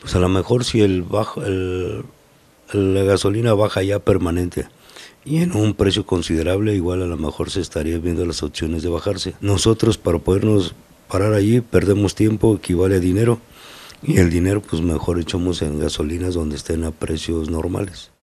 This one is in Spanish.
pues a lo mejor si el la gasolina baja ya permanente y en un precio considerable, igual a lo mejor se estaría viendo las opciones de bajarse. Nosotros para podernos parar allí perdemos tiempo, equivale a dinero y el dinero pues mejor echamos en gasolinas donde estén a precios normales.